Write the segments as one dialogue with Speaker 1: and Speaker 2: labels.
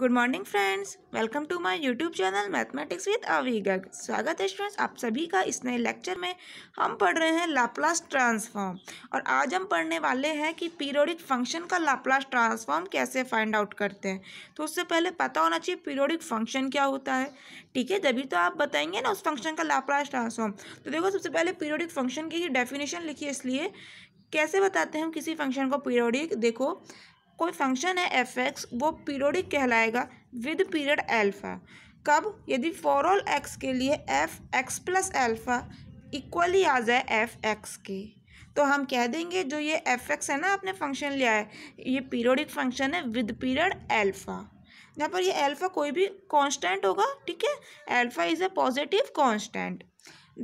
Speaker 1: good morning friends welcome to my YouTube channel mathematics with Garg स्वागत है students आप सभी का इस नए लेक्चर में हम पढ़ रहे हैं लाप्लास ट्रांसफॉर्म और आज हम पढ़ने वाले हैं कि पीरियोडिक फंक्शन का लाप्लास ट्रांसफॉर्म कैसे फाइंड आउट करते हैं तो उससे पहले पता होना चाहिए पीरियोडिक फंक्शन क्या होता है ठीक है जब तो आप बताएंगे ना उस फंक्शन का लाप्लास ट्रांसफॉर्म तो देखो सबसे पहले पीरियोडिक फंक्शन की डेफिनेशन लिखी है इसलिए कैसे बताते हैं हम किसी फंक्शन को पीरियोडिक देखो कोई फंक्शन है एफ एक्स वो पीरियडिक कहलाएगा विद पीरियड एल्फ़ा कब यदि फॉर ऑल एक्स के लिए f x plus alpha equally आ जाए एफ एक्स के तो हम कह देंगे जो ये एफ एक्स है ना आपने फंक्शन लिया है ये पीरियडिक फंक्शन है विद पीरियड एल्फ़ा यहाँ पर ये एल्फ़ा कोई भी कांस्टेंट होगा ठीक है alpha is a positive constant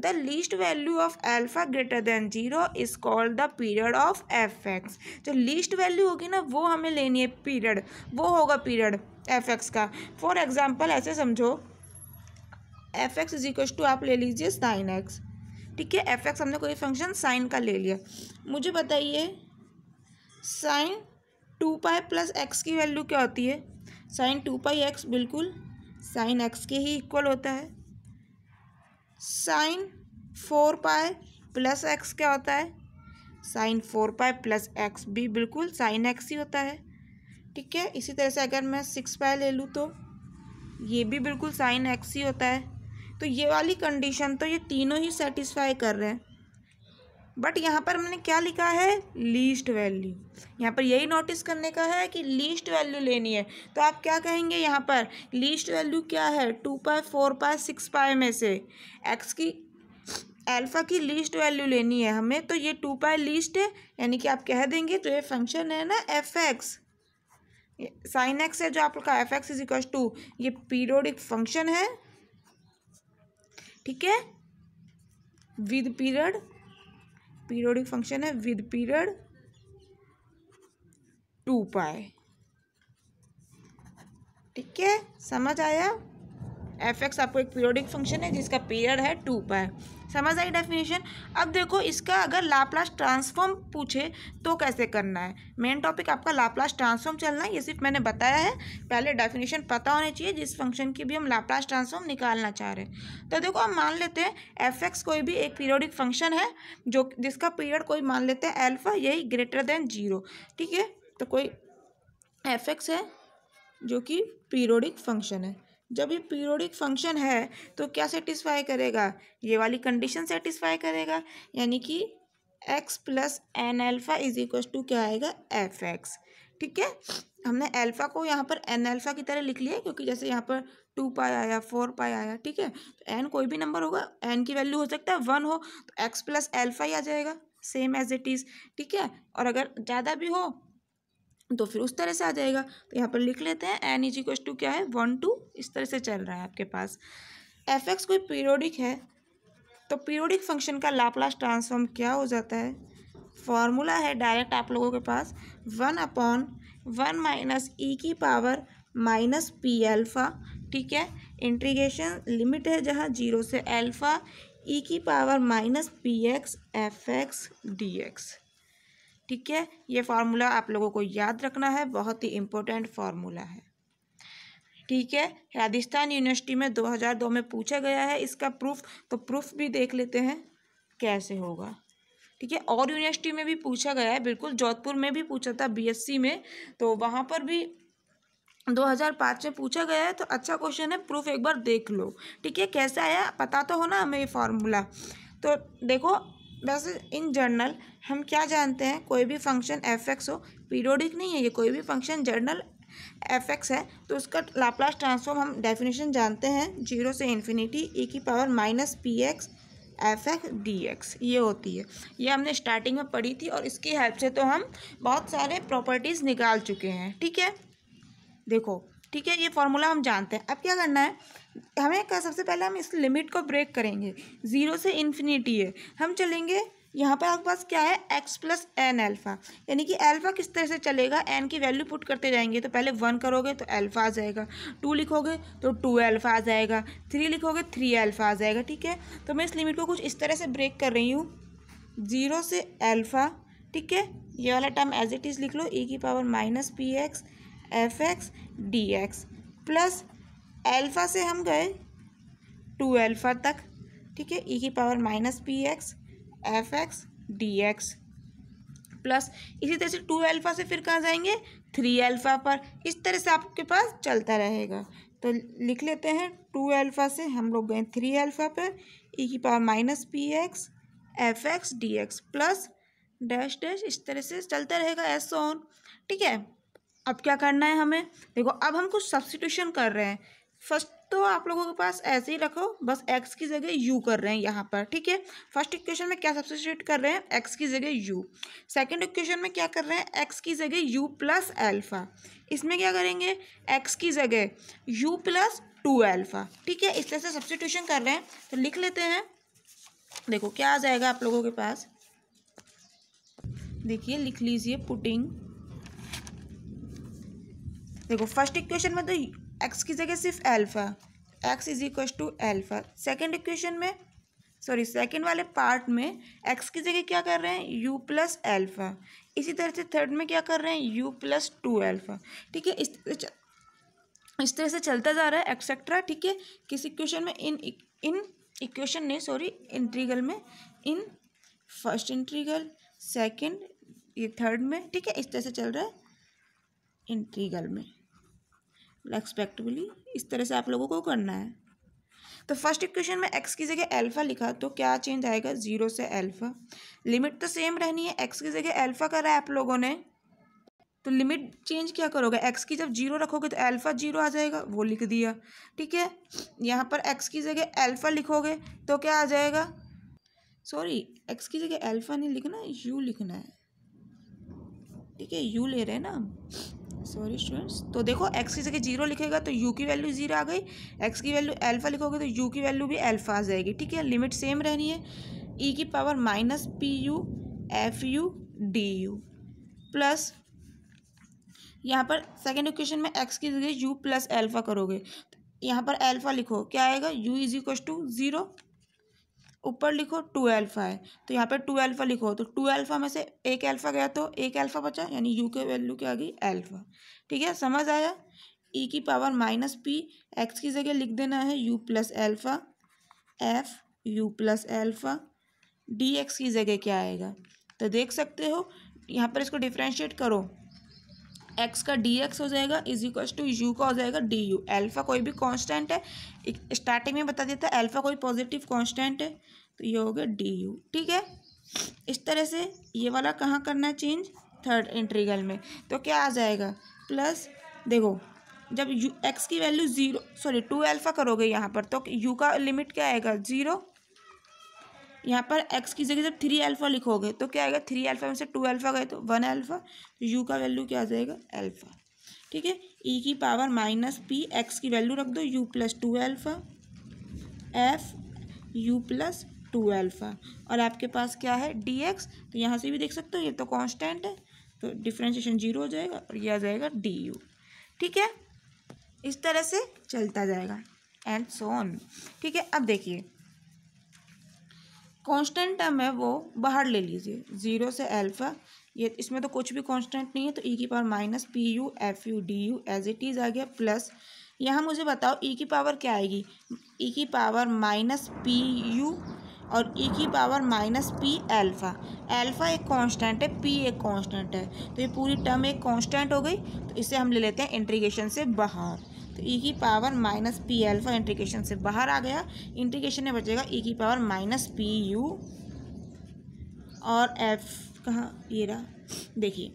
Speaker 1: the least value of alpha greater than zero is called the period of f x जो लीस्ट वैल्यू होगी ना वो हमें लेनी है पीरियड वो होगा पीरियड एफ एक्स का फॉर एग्जाम्पल ऐसे समझो f x is equal to आप ले लीजिए साइन एक्स ठीक है एफ एक्स हमने कोई फंक्शन साइन का ले लिया मुझे बताइए sine two pi plus x की वैल्यू क्या होती है साइन टू पाई एक्स बिल्कुल साइन एक्स के ही इक्वल होता है sine four pi plus x क्या होता है sine four pi plus x भी बिल्कुल साइन एक्स ही होता है ठीक है इसी तरह से अगर मैं सिक्स पाए ले लूँ तो ये भी बिल्कुल साइन एक्स ही होता है तो ये वाली कंडीशन तो ये तीनों ही सेटिस्फाई कर रहे हैं बट यहाँ पर मैंने क्या लिखा है लीस्ट वैल्यू यहाँ पर यही नोटिस करने का है कि लीस्ट वैल्यू लेनी है तो आप क्या कहेंगे यहाँ पर लीस्ट वैल्यू क्या है टू पाए फोर पाए सिक्स पाए में से एक्स की अल्फ़ा की लीस्ट वैल्यू लेनी है हमें तो ये टू पाए लीस्ट है यानी कि आप कह देंगे तो ये फंक्शन है ना एफ एक्स साइन एक्स है जो आप लोग का f x is equal to ये पीरियोडिक फंक्शन है ठीक है विद पीरियड पीरियोडिक फंक्शन है विद पीरियड टू पाए ठीक है समझ आया एफ एक्स आपको एक पीरियोडिक फंक्शन है जिसका पीरियड है टू पाए समझ आई डेफिनेशन अब देखो इसका अगर लाप्लास ट्रांसफॉर्म पूछे तो कैसे करना है मेन टॉपिक आपका लाप्लास ट्रांसफॉर्म चलना है ये सिर्फ मैंने बताया है पहले डेफिनेशन पता होना चाहिए जिस फंक्शन की भी हम लाप्लास ट्रांसफॉर्म निकालना चाह रहे हैं तो देखो हम मान लेते हैं एफ कोई भी एक पीरियोडिक फंक्शन है जो जिसका पीरियड कोई मान लेते हैं एल्फा यही ग्रेटर देन जीरो ठीक है तो कोई एफ है जो कि पीरियोडिक फंक्शन है जब ये पीरियोडिक फंक्शन है तो क्या सेटिस्फाई करेगा ये वाली कंडीशन सेटिस्फाई करेगा यानी कि x plus n alpha is equal to क्या आएगा एफ एक्स ठीक है हमने एल्फा को यहाँ पर एन एल्फ़ा की तरह लिख लिया क्योंकि जैसे यहाँ पर टू पाई आया फोर पाई आया ठीक है तो एन कोई भी नंबर होगा एन की वैल्यू हो सकता है वन हो तो एक्स प्लस एल्फ़ा ही आ जाएगा सेम एज इट इज़ ठीक है और अगर ज़्यादा भी हो तो फिर उस तरह से आ जाएगा तो यहाँ पर लिख लेते हैं एन इज इक्व टू क्या है वन टू इस तरह से चल रहा है आपके पास एफ एक्स कोई पीरियोडिक है तो पीरियोडिक फंक्शन का लाप्लास ट्रांसफॉर्म क्या हो जाता है फॉर्मूला है डायरेक्ट आप लोगों के पास one upon one minus e की पावर माइनस पी एल्फ़ा ठीक है इंट्रीगेशन लिमिट है जहाँ जीरो से एल्फ़ा ई e की power minus p x f x d x ठीक है ये फार्मूला आप लोगों को याद रखना है बहुत ही इम्पोर्टेंट फार्मूला है ठीक है राजस्थान यूनिवर्सिटी में 2002 में पूछा गया है इसका प्रूफ तो प्रूफ भी देख लेते हैं कैसे होगा ठीक है और यूनिवर्सिटी में भी पूछा गया है बिल्कुल जोधपुर में भी पूछा था बीएससी में तो वहाँ पर भी 2005 में पूछा गया है तो अच्छा क्वेश्चन है प्रूफ एक बार देख लो ठीक है कैसे आया पता तो हो ना हमें ये फार्मूला तो देखो वैसे इन जर्नल हम क्या जानते हैं कोई भी फंक्शन एफ एक्स हो पीरियोडिक नहीं है ये कोई भी फंक्शन जर्नल एफ एक्स है तो उसका लाप्लास ट्रांसफॉर्म हम डेफिनेशन जानते हैं जीरो से इन्फिनिटी ई e की power minus p x f x d x ये होती है ये हमने स्टार्टिंग में पढ़ी थी और इसकी हेल्प से तो हम बहुत सारे प्रॉपर्टीज़ निकाल चुके हैं ठीक है देखो ठीक है ये फार्मूला हम जानते हैं अब क्या करना है हमें क्या सबसे पहले हम इस लिमिट को ब्रेक करेंगे ज़ीरो से इन्फिनिटी है हम चलेंगे यहाँ पर आपके पास क्या है एक्स प्लस एन एल्फ़ा यानी कि एल्फ़ा किस तरह से चलेगा एन की वैल्यू पुट करते जाएंगे तो पहले वन करोगे तो एल्फ़ा आ जाएगा टू लिखोगे तो टू एल्फ़ा आ जाएगा थ्री लिखोगे थ्री एल्फ़ा आ जाएगा ठीक है तो मैं इस लिमिट को कुछ इस तरह से ब्रेक कर रही हूँ ज़ीरो से एल्फ़ा ठीक है ये वाला टर्म एज इट इज़ लिख लो ई e की power minus p x f x d x plus alpha से हम गए टू एल्फ़ा तक ठीक है ई e की power minus p x f x d x plus इसी तरह से टू एल्फा से फिर कहाँ जाएंगे थ्री एल्फा पर इस तरह से आपके पास चलता रहेगा तो लिख लेते हैं टू एल्फा से हम लोग गए थ्री एल्फा पर ई e की power minus p x f x d x plus dash dash इस तरह से चलता रहेगा एस ऑन ठीक है अब क्या करना है हमें देखो अब हम कुछ सब्सिट्यूशन कर रहे हैं फर्स्ट तो आप लोगों के पास ऐसे ही रखो बस एक्स की जगह यू कर रहे हैं यहाँ पर ठीक है फर्स्ट इक्वेशन में क्या सब्सिट्यूट कर रहे हैं एक्स की जगह यू सेकंड इक्वेशन में क्या कर रहे हैं एक्स की जगह यू प्लस एल्फ़ा इसमें क्या करेंगे एक्स की जगह यू प्लस टू एल्फ़ा ठीक है इस तरह से सब्सिट्यूशन कर रहे हैं तो लिख लेते हैं देखो क्या आ जाएगा आप लोगों के पास देखिए लिख लीजिए पुटिंग देखो फर्स्ट इक्वेशन में तो एक्स की जगह सिर्फ alpha x is equal to alpha second equation में सॉरी सेकेंड वाले पार्ट में एक्स की जगह क्या कर रहे हैं यू प्लस एल्फ़ा इसी तरह से थर्ड में क्या कर रहे हैं यू प्लस टू एल्फ़ा ठीक है इस तरह से चलता जा रहा है एक्सेट्रा ठीक है किस इक्वेशन में इन e, इन इक्वेशन ने सॉरी इंट्रीगल में इन फर्स्ट इंट्रीगल सेकेंड ये थर्ड में ठीक है इस तरह से चल रहा है इंट्रीगल में रेस्पेक्टिवली इस तरह से आप लोगों को करना है तो फर्स्ट इक्वेशन में एक्स की जगह अल्फ़ा लिखा तो क्या चेंज आएगा ज़ीरो से अल्फ़ा लिमिट तो सेम रहनी है एक्स की जगह अल्फ़ा करा है आप लोगों ने तो लिमिट चेंज क्या करोगे एक्स की जब जीरो रखोगे तो अल्फ़ा जीरो आ जाएगा वो लिख दिया ठीक है यहाँ पर एक्स की जगह अल्फ़ा लिखोगे तो क्या आ जाएगा सॉरी एक्स की जगह अल्फ़ा नहीं लिखना यू लिखना है ठीक है यू ले रहे हैं ना सॉरी स्टूडेंट्स तो देखो एक्स की जगह जीरो लिखेगा तो यू की वैल्यू जीरो आ गई एक्स की वैल्यू एल्फा लिखोगे तो यू की वैल्यू भी एल्फा आ जाएगी ठीक है लिमिट सेम रहनी है ई e की power minus p u f u d u plus यहाँ पर सेकेंड इक्वेशन में एक्स की जगह यू प्लस एल्फा करोगे यहाँ पर एल्फा लिखो क्या आएगा u is equal to zero ऊपर लिखो टू एल्फ़ा है तो यहाँ पे टू एल्फ़ा लिखो तो टू एल्फ़ा में से एक एल्फ़ा गया तो एक एल्फ़ा बचा यानी यू के वैल्यू क्या आ गई एल्फ़ा ठीक है समझ आया ई e की पावर माइनस पी एक्स की जगह लिख देना है u plus alpha f u plus alpha d x की जगह क्या आएगा तो देख सकते हो यहाँ पर इसको डिफ्रेंशिएट करो एक्स का डी एक्स हो जाएगा इज इक्वल टू यू का हो जाएगा डी यू एल्फा कोई भी कांस्टेंट है स्टार्टिंग में बता देता है एल्फा कोई पॉजिटिव कांस्टेंट है तो ये हो गया डी यू ठीक है इस तरह से ये वाला कहाँ करना है चेंज थर्ड इंट्रीगल में तो क्या आ जाएगा प्लस देखो जब यू एक्स की value zero sorry two alpha करोगे यहाँ पर तो यू का लिमिट क्या आएगा ज़ीरो यहाँ पर एक्स की जगह जब थ्री अल्फ़ा लिखोगे तो क्या आएगा थ्री अल्फ़ा में से टू अल्फ़ा गए तो वन अल्फ़ा तो यू का वैल्यू क्या आ जाएगा अल्फ़ा ठीक है ई e की पावर माइनस पी एक्स की वैल्यू रख दो u plus two alpha f u plus two alpha और आपके पास क्या है डी एक्स तो यहाँ से भी देख सकते हो ये तो कांस्टेंट है तो डिफ्रेंशिएशन जीरो हो जाएगा और ये आ जाएगा डी यू ठीक है इस तरह से चलता जाएगा एंड सोन ठीक है अब देखिए कांस्टेंट टर्म है वो बाहर ले लीजिए ज़ीरो से अल्फ़ा ये इसमें तो कुछ भी कांस्टेंट नहीं है तो ई e की power minus p u f u d u as it is आ गया प्लस यहाँ मुझे बताओ ई e की पावर क्या आएगी ई e की पावर माइनस पी यू और ई की power minus p alpha alpha एक कांस्टेंट है पी एक कांस्टेंट है तो ये पूरी टर्म एक कांस्टेंट हो गई तो इसे हम ले लेते हैं इंट्रीगेशन से बाहर तो e ई की power minus p alpha integration से बाहर आ गया इंटीग्रेशन में बचेगा ई e की पावर माइनस पी यू और एफ कहाँ ये रहा देखिए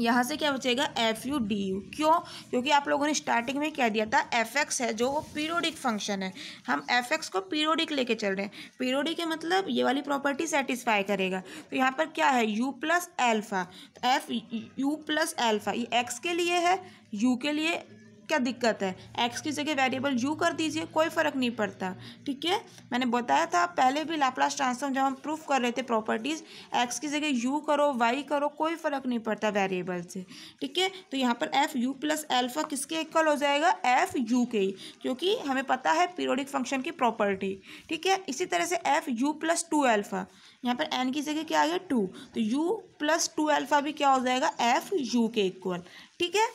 Speaker 1: यहाँ से क्या बचेगा एफ यू डी यू क्यों क्योंकि आप लोगों ने स्टार्टिंग में क्या दिया था एफ एक्स है जो वो पीरियोडिक फंक्शन है हम एफ एक्स को पीरियोडिक लेके चल रहे हैं पीरियोडिक के मतलब ये वाली प्रॉपर्टी सेटिस्फाई करेगा तो यहाँ पर क्या है u plus alpha f u plus alpha ये एक्स के लिए है यू के लिए क्या दिक्कत है एक्स की जगह वेरिएबल यू कर दीजिए कोई फ़र्क नहीं पड़ता ठीक है मैंने बताया था पहले भी लाप्लास ट्रांसफॉर्म जब हम प्रूफ कर रहे थे प्रॉपर्टीज़ एक्स की जगह यू करो वाई करो कोई फ़र्क नहीं पड़ता वेरिएबल से ठीक है तो यहाँ पर एफ़ यू प्लस एल्फ़ा किसके इक्वल हो जाएगा एफ़ यू के क्योंकि हमें पता है पीरियोडिक फंक्शन की प्रॉपर्टी ठीक है इसी तरह से f u plus two alpha यहाँ पर एन की जगह क्या आ गया टू तो यू प्लस टू एल्फ़ा भी क्या हो जाएगा एफ़ यू के इक्वल ठीक है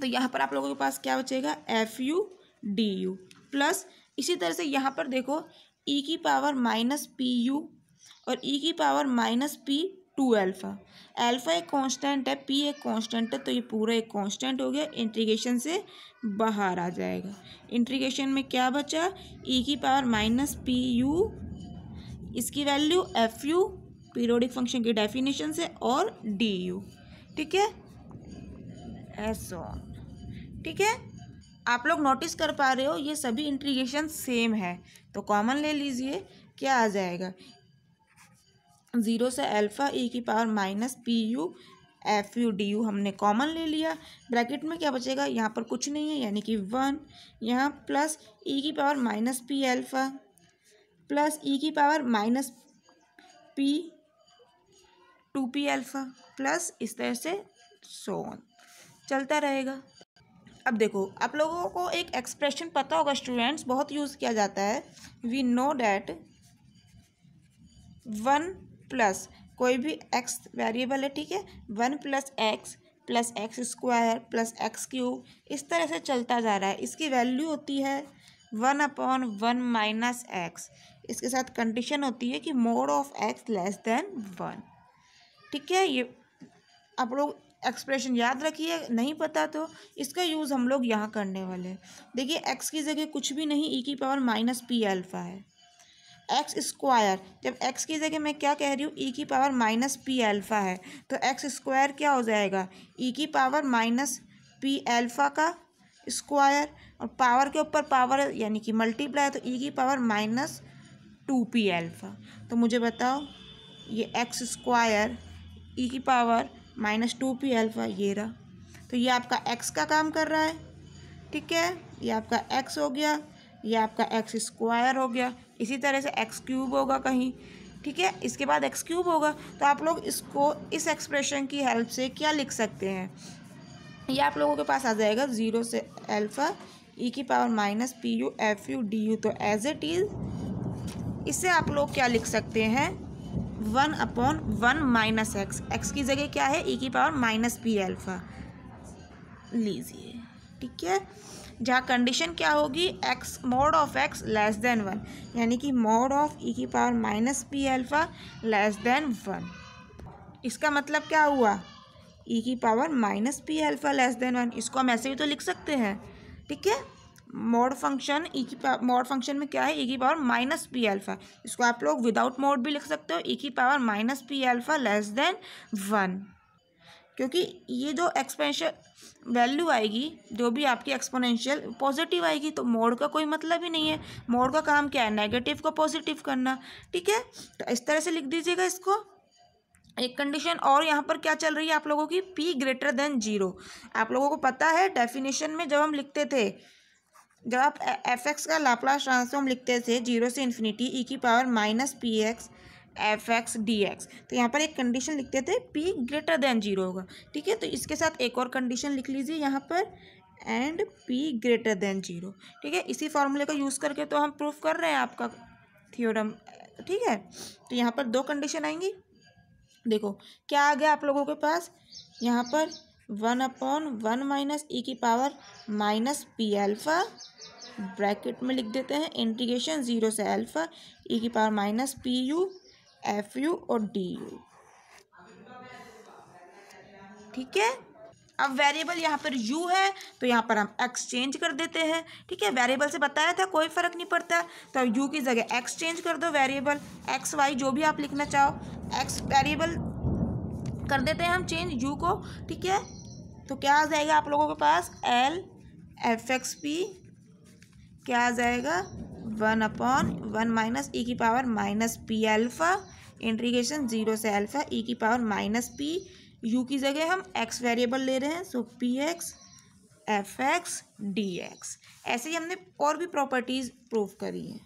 Speaker 1: तो यहाँ पर आप लोगों के पास क्या बचेगा f u d u plus इसी तरह से यहाँ पर देखो ई e की पावर माइनस पी यू और ई e की power minus p two alpha alpha एक कांस्टेंट है पी एक कांस्टेंट है तो ये पूरा एक कांस्टेंट हो गया इंट्रीगेशन से बाहर आ जाएगा इंट्रीगेशन में क्या बचा ई e की पावर माइनस पी यू इसकी value f u periodic function की डेफिनेशन से और डी यू ठीक है एस ऑन ठीक है आप लोग नोटिस कर पा रहे हो ये सभी इंट्रीगेशन सेम है तो कॉमन ले लीजिए क्या आ जाएगा ज़ीरो से अल्फ़ा ई e की power minus p u f u d u हमने कॉमन ले लिया ब्रैकेट में क्या बचेगा यहाँ पर कुछ नहीं है यानी कि वन यहाँ प्लस ई e की power minus p alpha plus e की power minus p two p alpha plus इस तरह से सोन चलता रहेगा अब देखो आप लोगों को एक एक्सप्रेशन पता होगा स्टूडेंट्स बहुत यूज़ किया जाता है we know that one plus कोई भी एक्स वेरिएबल है ठीक है one plus x plus x square plus x cube इस तरह से चलता जा रहा है इसकी वैल्यू होती है one upon one minus x इसके साथ कंडीशन होती है कि mod of x less than one ठीक है ये आप लोग एक्सप्रेशन याद रखिए नहीं पता तो इसका यूज़ हम लोग यहाँ करने वाले हैं देखिए एक्स की जगह कुछ भी नहीं ई e की पावर माइनस पी अल्फ़ा है एक्स स्क्वायर जब एक्स की जगह मैं क्या कह रही हूँ ई e की पावर माइनस पी अल्फ़ा है तो एक्स स्क्वायर क्या हो जाएगा ई e की पावर माइनस पी अल्फ़ा का स्क्वायर और पावर के ऊपर पावर यानी कि मल्टीप्लाई तो ई की power minus two p alpha तो मुझे बताओ ये एक्स स्क्वायर ई की power minus two p alpha ये रहा तो ये आपका एक्स का काम कर रहा है ठीक है ये आपका एक्स हो गया ये आपका एक्स स्क्वायर हो गया इसी तरह से एक्स क्यूब होगा कहीं ठीक है इसके बाद एक्स क्यूब होगा तो आप लोग इसको इस एक्सप्रेशन की हेल्प से क्या लिख सकते हैं ये आप लोगों के पास आ जाएगा ज़ीरो से अल्फ़ा ई e की power minus p u f u d u तो एज इट इज़ इससे आप लोग क्या लिख सकते हैं one upon one minus x x की जगह क्या है ई e की पावर माइनस पी एल्फा लीजिए ठीक है जहाँ कंडीशन क्या होगी x mod of x less than one यानी कि मोड ऑफ ई की power minus p alpha less than one इसका मतलब क्या हुआ ई e की power minus p alpha less than one इसको हम ऐसे भी तो लिख सकते हैं ठीक है मोड फंक्शन ई की मोड फंक्शन में क्या है ई की पावर माइनस पी एल्फा इसको आप लोग विदाउट मोड भी लिख सकते हो ई की power minus p alpha less than one क्योंकि ये जो एक्सपेंशन वैल्यू आएगी जो भी आपकी एक्सपोनेंशियल पॉजिटिव आएगी तो मोड का कोई मतलब ही नहीं है मोड का काम क्या है नेगेटिव को पॉजिटिव करना ठीक है तो इस तरह से लिख दीजिएगा इसको एक कंडीशन और यहाँ पर क्या चल रही है आप लोगों की पी ग्रेटर देन जीरो आप लोगों को पता है डेफिनेशन में जब हम लिखते थे जब आप एफ एक्स का लाप्लास ट्रांसफॉर्म लिखते थे जीरो से इन्फिनिटी ई e की power minus p x f x d x तो यहाँ पर एक कंडीशन लिखते थे पी ग्रेटर देन जीरो होगा ठीक है तो इसके साथ एक और कंडीशन लिख लीजिए यहाँ पर and p greater than zero ठीक है इसी फार्मूले का यूज़ करके तो हम प्रूफ कर रहे हैं आपका थियोरम ठीक है तो यहाँ पर दो कंडीशन आएंगी देखो क्या आ गया आप लोगों के पास यहाँ पर one upon one minus e e की power minus p alpha bracket में लिख देते हैं इंटीग्रेशन ज़ीरो से अल्फ़ा ई e की power minus p u f u और डी यू ठीक है अब वेरिएबल यहाँ पर यू है तो यहाँ पर हम एक्सचेंज कर देते हैं ठीक है वेरिएबल से बताया था कोई फ़र्क नहीं पड़ता तो अब की जगह एक्सचेंज कर दो वेरिएबल एक्स वाई जो भी आप लिखना चाहो एक्स वेरिएबल कर देते हैं हम चेंज यू को ठीक है तो क्या आ जाएगा आप लोगों के पास एल एफ एक्स पी क्या आ जाएगा one upon one minus e e की power minus p alpha integration zero से एल्फा ई e की पावर माइनस पी यू की जगह हम एक्स वेरिएबल ले रहे हैं so p x f x d x ऐसे ही हमने और भी प्रॉपर्टीज़ प्रूव करी हैं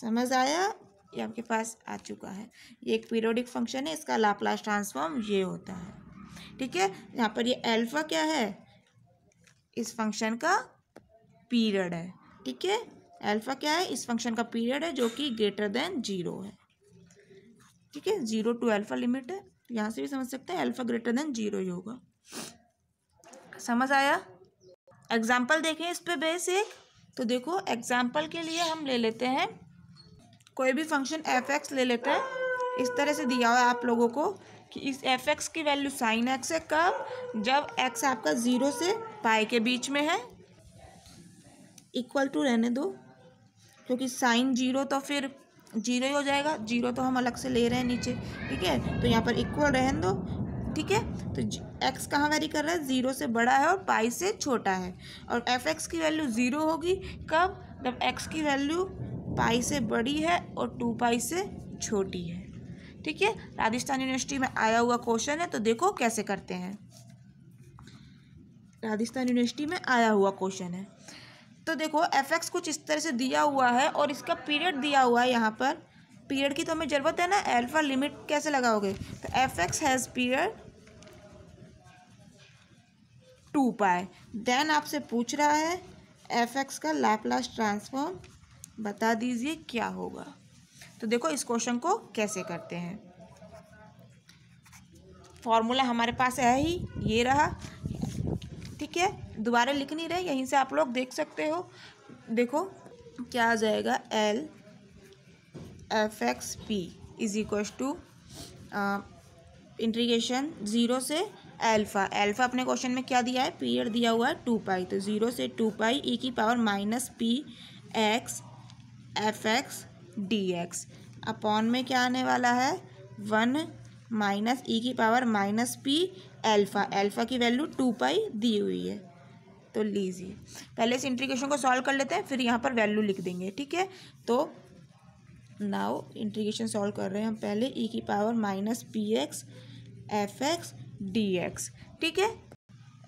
Speaker 1: समझ आया ये आपके पास आ चुका है ये एक पीरियोडिक फंक्शन है इसका लाप्लास ट्रांसफॉर्म ये होता है ठीक है यहाँ पर ये अल्फा क्या है इस फंक्शन का पीरियड है ठीक है अल्फा क्या है इस फंक्शन का पीरियड है जो कि ग्रेटर देन जीरो है ठीक है जीरो टू अल्फा लिमिट है यहाँ से भी समझ सकते हैं अल्फा ग्रेटर देन जीरो ही होगा समझ आया एग्जाम्पल देखें इस पे बेस एक तो देखो एग्जाम्पल के लिए हम ले लेते हैं कोई भी फंक्शन एफ एक्स ले लेते हैं इस तरह से दिया हुआ है आप लोगों को कि इस एफ एक्स की वैल्यू साइन एक्स है कब जब एक्स आपका ज़ीरो से पाई के बीच में है इक्वल टू रहने दो क्योंकि साइन जीरो तो फिर जीरो ही हो जाएगा जीरो तो हम अलग से ले रहे हैं नीचे ठीक है तो यहाँ पर इक्वल रहने दो ठीक है तो एक्स कहाँ वेरी कर रहा है ज़ीरो से बड़ा है और पाई से छोटा है और एफ एक्स की वैल्यू ज़ीरो होगी कब जब एक्स की वैल्यू पाई से बड़ी है और टू पाई से छोटी है ठीक है राजस्थान यूनिवर्सिटी में आया हुआ क्वेश्चन है तो देखो कैसे करते हैं राजस्थान यूनिवर्सिटी में आया हुआ क्वेश्चन है तो देखो एफ एक्स कुछ इस तरह से दिया हुआ है और इसका पीरियड दिया हुआ है यहाँ पर पीरियड की तो हमें ज़रूरत है ना एल्फा लिमिट कैसे लगाओगे तो f x has period two pi then आपसे पूछ रहा है एफ एक्स का लैपलास ट्रांसफॉर्म बता दीजिए क्या होगा तो देखो इस क्वेश्चन को कैसे करते हैं फॉर्मूला हमारे पास है ही ये रहा ठीक है दोबारा लिख नहीं रहे यहीं से आप लोग देख सकते हो देखो क्या आ जाएगा L f x p is equal to integration zero से एल्फा एल्फा अपने क्वेश्चन में क्या दिया है पीरियड दिया हुआ है टू पाई तो ज़ीरो से टू पाई ई की power minus p x f x d x upon में क्या आने वाला है वन माइनस ई e की power minus p alpha alpha की वैल्यू टू पाई दी हुई है तो लीजिए पहले इस इंट्रीगेशन को सॉल्व कर लेते हैं फिर यहाँ पर वैल्यू लिख देंगे ठीक है तो नाउ इंट्रीगेशन सॉल्व कर रहे हैं हम पहले ई e की power minus p x f x d x ठीक है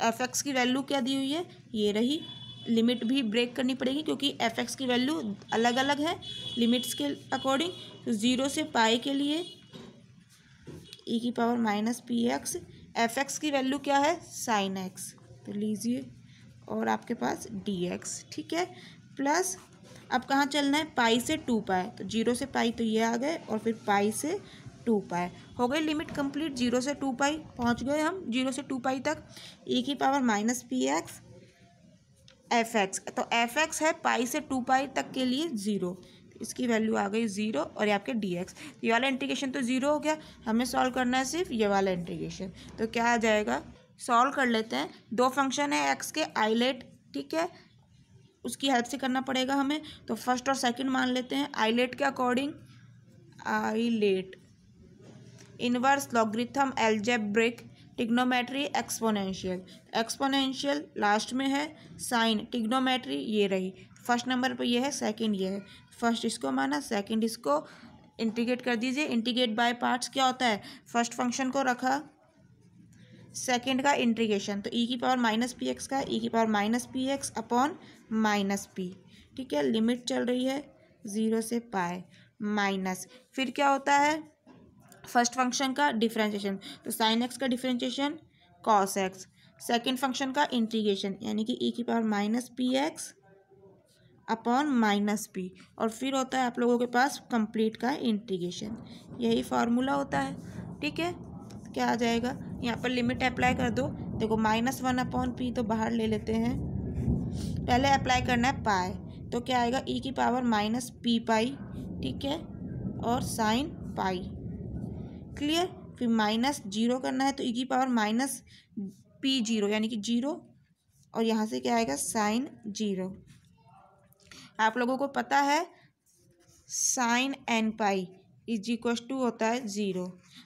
Speaker 1: एफ एक्स की वैल्यू क्या दी हुई है ये रही लिमिट भी ब्रेक करनी पड़ेगी क्योंकि एफ एक्स की वैल्यू अलग अलग है लिमिट्स के अकॉर्डिंग तो ज़ीरो से पाई के लिए ई e की power minus p x f x की वैल्यू क्या है साइन एक्स तो लीजिए और आपके पास डी एक्स ठीक है प्लस अब कहाँ चलना है पाई से टू पाए तो जीरो से पाई तो ये आ गए और फिर पाई से टू पाए हो गई लिमिट कंप्लीट जीरो से टू पाई पहुँच गए हम जीरो से टू पाई तक ई e की power minus p x f x तो एफ एक्स है पाई से टू पाई तक के लिए ज़ीरो इसकी वैल्यू आ गई ज़ीरो और ये आपके डी एक्स तो ये वाला इंटीग्रेशन तो ज़ीरो हो गया हमें सॉल्व करना है सिर्फ ये वाला इंटीग्रेशन तो क्या आ जाएगा सॉल्व कर लेते हैं दो फंक्शन है एक्स के आईलेट ठीक है उसकी हेल्प से करना पड़ेगा हमें तो फर्स्ट और सेकेंड मान लेते हैं आईलेट के according ILATE inverse logarithm algebraic trigonometry exponential exponential last में है साइन टिग्नोमेट्री ये रही फर्स्ट नंबर पर ये है सेकंड ये है फर्स्ट इसको माना सेकंड इसको इंटीग्रेट कर दीजिए इंटीग्रेट बाय पार्ट्स क्या होता है फर्स्ट फंक्शन को रखा सेकेंड का इंटीग्रेशन तो ई e की पावर माइनस पी एक्स का ई e की power minus p x upon minus p ठीक है लिमिट चल रही है ज़ीरो से पाए माइनस फिर क्या होता है फर्स्ट फंक्शन का डिफ्रेंशिएशन तो साइन एक्स का differentiation cos x second function का इंटीग्रेशन यानी कि ई e की power minus p x upon minus p और फिर होता है आप लोगों के पास कंप्लीट का इंटीग्रेशन यही फार्मूला होता है ठीक है क्या आ जाएगा यहाँ पर लिमिट अप्लाई कर दो देखो माइनस वन अपॉन पी तो बाहर ले लेते हैं पहले अप्लाई करना है पाए तो क्या आएगा ई e की पावर माइनस पी पाई ठीक है और साइन पाई क्लियर फिर माइनस जीरो करना है तो ई e की पावर माइनस पी जीरो यानी कि जीरो और यहाँ से क्या आएगा साइन जीरो आप लोगों को पता है sine n pi is equal to होता है ज़ीरो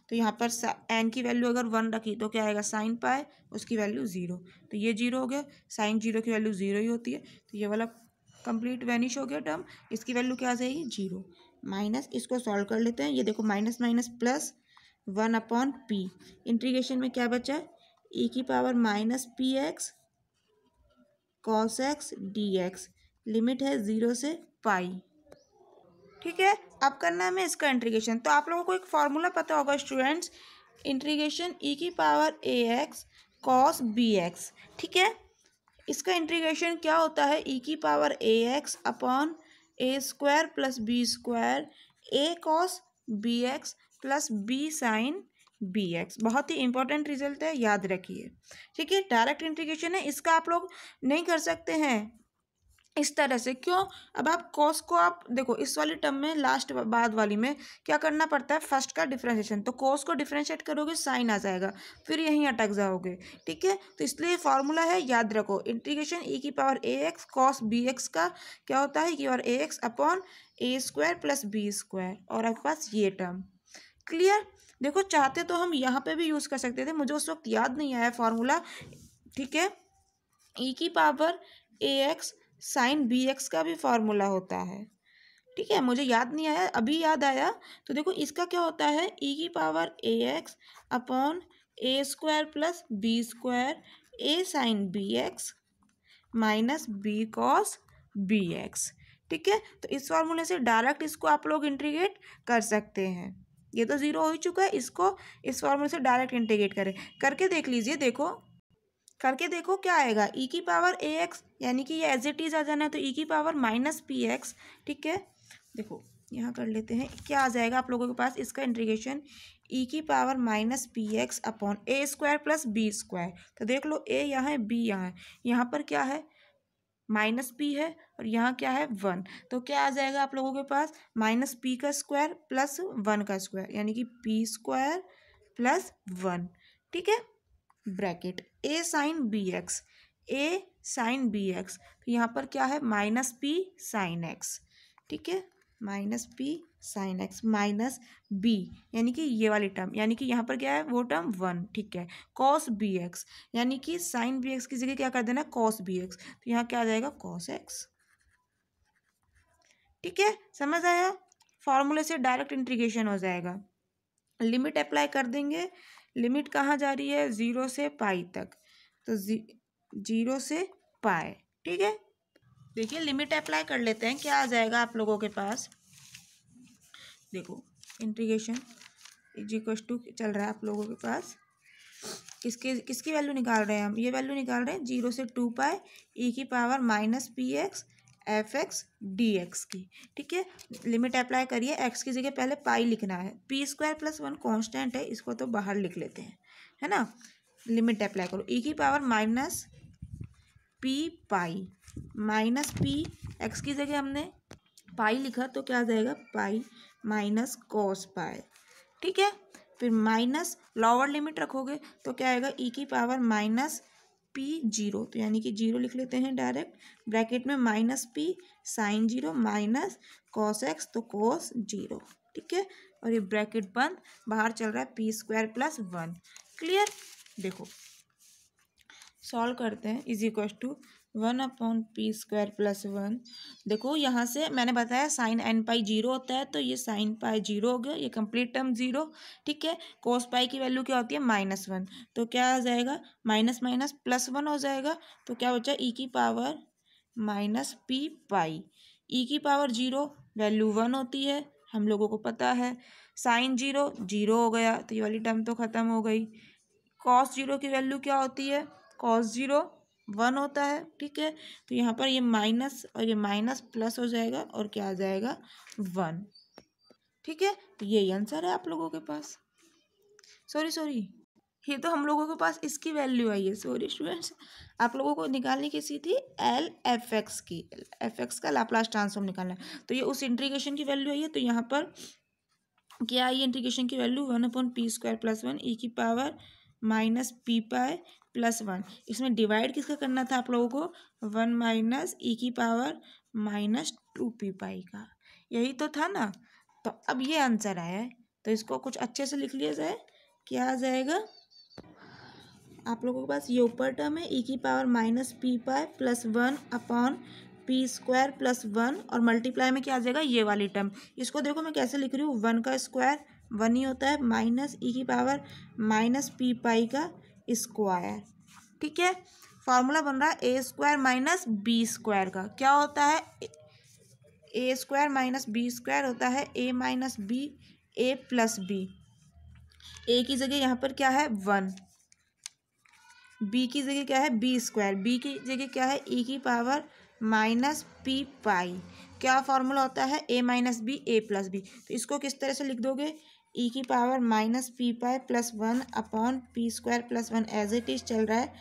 Speaker 1: तो यहाँ पर एन की वैल्यू अगर वन रखी तो क्या आएगा साइन पाए उसकी वैल्यू ज़ीरो तो ये जीरो हो गया साइन जीरो की वैल्यू ज़ीरो ही होती है तो ये वाला कंप्लीट वैनिश हो गया टर्म इसकी वैल्यू क्या आ जाएगी जीरो माइनस इसको सॉल्व कर लेते हैं ये देखो minus minus plus one upon p integration में क्या बचा ई की power minus p x cos x d x limit है ज़ीरो से पाई ठीक है अब करना है इसका इंटीग्रेशन तो आप लोगों को एक फार्मूला पता होगा स्टूडेंट्स इंटीग्रेशन ई e की power a x cos b x ठीक है इसका इंटीग्रेशन क्या होता है ई e की power a x upon a square plus b square a cos b x plus b sine b x बहुत ही इंपॉर्टेंट रिजल्ट है याद रखिए ठीक है डायरेक्ट इंटीग्रेशन है इसका आप लोग नहीं कर सकते हैं इस तरह से क्यों अब आप कॉस को आप देखो इस वाली टर्म में लास्ट बाद वाली में क्या करना पड़ता है फर्स्ट का डिफ्रेंशिएशन तो कॉस को डिफ्रेंशिएट करोगे साइन आ जाएगा फिर यहीं अटक जाओगे ठीक है तो इसलिए फार्मूला है याद रखो इंटीग्रेशन ई e की power a x cos b x का क्या होता है ई e की power a x upon a square plus b square और आपके पास ये टर्म क्लियर देखो चाहते तो हम यहाँ पे भी यूज़ कर सकते थे मुझे उस वक्त याद नहीं आया फार्मूला ठीक है ई e की power a x sine b x का भी फार्मूला होता है ठीक है मुझे याद नहीं आया अभी याद आया तो देखो इसका क्या होता है ई e की power a x upon a square plus b square a sine b x minus b cos b x ठीक है तो इस फार्मूले से डायरेक्ट इसको आप लोग इंटीग्रेट कर सकते हैं ये तो ज़ीरो हो ही चुका है इसको इस फॉर्मूले से डायरेक्ट इंटीग्रेट करें करके देख लीजिए देखो करके देखो क्या आएगा ई e की पावर ए एक्स यानी कि ये एज इट इज़ आ जाना है तो ई e की पावर माइनस पी एक्स ठीक है देखो यहाँ कर लेते हैं क्या आ जाएगा आप लोगों के पास इसका इंटीग्रेशन ई e की power minus p x upon a square plus b square तो देख लो ए यहाँ है बी यहाँ है यहाँ पर क्या है माइनस पी है और यहाँ क्या है वन तो क्या आ जाएगा आप लोगों के पास माइनस पी का स्क्वायर प्लस वन का स्क्वायर यानी कि पी स्क्वायर प्लस वन ठीक है bracket a sine b x a sine b x तो यहाँ पर क्या है माइनस पी साइन एक्स ठीक है minus p sine x minus b यानी कि ये वाली टर्म यानी कि यहाँ पर क्या है वो टर्म वन ठीक है कॉस बी एक्स यानी कि साइन बी एक्स की जगह क्या कर देना कॉस बी एक्स तो यहाँ क्या आ जाएगा कॉस एक्स ठीक है समझ आया फॉर्मूले से डायरेक्ट इंट्रीगेशन हो जाएगा लिमिट अप्लाई कर देंगे लिमिट कहाँ जा रही है ज़ीरो से पाई तक तो जी जीरो से पाए ठीक है देखिए लिमिट अप्लाई कर लेते हैं क्या आ जाएगा आप लोगों के पास देखो इंटीग्रेशन इज इक्व टू चल रहा है आप लोगों के पास किसके किसकी वैल्यू निकाल रहे हैं हम ये वैल्यू निकाल रहे हैं जीरो से टू पाए ई की power minus p x f x d x की ठीक है लिमिट अप्लाई करिए एक्स की जगह पहले पाई लिखना है p square plus one constant है इसको तो बाहर लिख लेते हैं है ना लिमिट अप्लाई करो ई e की power minus p pi minus p x की जगह हमने पाई लिखा तो क्या आ जाएगा पाई माइनस कॉस पाए ठीक है फिर माइनस लोअर लिमिट रखोगे तो क्या आएगा ई e की पावर माइनस पी जीरो तो यानी कि जीरो लिख लेते हैं डायरेक्ट ब्रैकेट में minus p sine zero minus cos x तो कॉस जीरो ठीक है और ये ब्रैकेट बंद बाहर चल रहा है p square plus one clear देखो सॉल्व करते हैं is equal to one upon p square plus one देखो यहाँ से मैंने बताया साइन एन पाई जीरो होता है तो ये साइन पाई जीरो हो गया ये कंप्लीट टर्म जीरो ठीक है कोस पाई की वैल्यू क्या होती है माइनस वन तो क्या आ जाएगा माइनस माइनस प्लस वन हो जाएगा तो क्या बचा ई e की power minus p pi e e की पावर जीरो वैल्यू वन होती है हम लोगों को पता है साइन जीरो जीरो हो गया तो ये वाली टर्म तो ख़त्म हो गई कॉस जीरो की वैल्यू क्या होती है कॉस जीरो वन होता है ठीक है तो यहाँ पर ये माइनस और ये माइनस प्लस हो जाएगा और क्या आ जाएगा वन ठीक है तो यही आंसर है आप लोगों के पास सॉरी सॉरी ये तो हम लोगों के पास इसकी वैल्यू आई है सॉरी स्टूडेंट्स आप लोगों को निकालनी कैसी थी एल एफ एक्स की एफ एक्स का लाप्लास ट्रांसफॉर्म निकालना है तो ये उस इंट्रीगेशन की वैल्यू आई है तो यहाँ पर क्या आई इंटीग्रेशन की value one upon p square plus one e की power minus p pi plus one इसमें डिवाइड किसका करना था आप लोगों को वन माइनस ई e की power minus two p pi का यही तो था ना तो अब ये आंसर आया है तो इसको कुछ अच्छे से लिख लिया जाए क्या आ जाएगा आप लोगों के पास ये ऊपर टर्म है ई e की power minus p pi plus one upon p square plus one और मल्टीप्लाई में क्या आ जाएगा ये वाली टर्म इसको देखो मैं कैसे लिख रही हूँ वन का स्क्वायर वन ही होता है माइनस ई e की पावर माइनस पी पाई का स्क्वायर ठीक है फॉर्मूला बन रहा है a square minus b square का क्या होता है a square minus b square होता है a minus b a plus b a की जगह यहाँ पर क्या है वन बी की जगह क्या है बी स्क्वायर बी की जगह क्या है ई e की पावर माइनस पी पाई क्या फॉर्मूला होता है a minus b a plus b तो इसको किस तरह से लिख दोगे ई e की power minus p pi plus one upon p square plus one as it is चल रहा है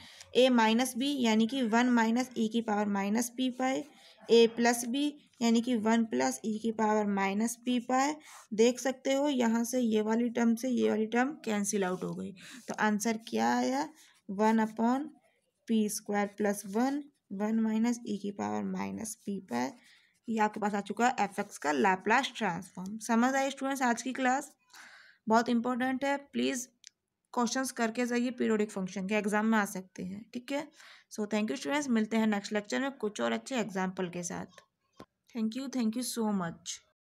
Speaker 1: ए माइनस बी यानी कि वन माइनस ई की पावर माइनस पी पाए ए प्लस बी यानी कि वन प्लस ई की पावर माइनस पी पाए देख सकते हो यहाँ से ये वाली टर्म से ये वाली टर्म कैंसिल आउट हो गई तो आंसर क्या आया one upon p square plus one one minus e की पावर माइनस पी पाए ये आपके पास आ चुका है एफ एक्स का लाप्लास ट्रांसफॉर्म समझ आए स्टूडेंट्स आज की क्लास बहुत इंपॉर्टेंट है प्लीज़ क्वेश्चंस करके जाइए पीरियोडिक फंक्शन के एग्जाम में आ सकते हैं ठीक है सो थैंक यू स्टूडेंट्स मिलते हैं नेक्स्ट लेक्चर में कुछ और अच्छे एग्जाम्पल के साथ thank you thank you so much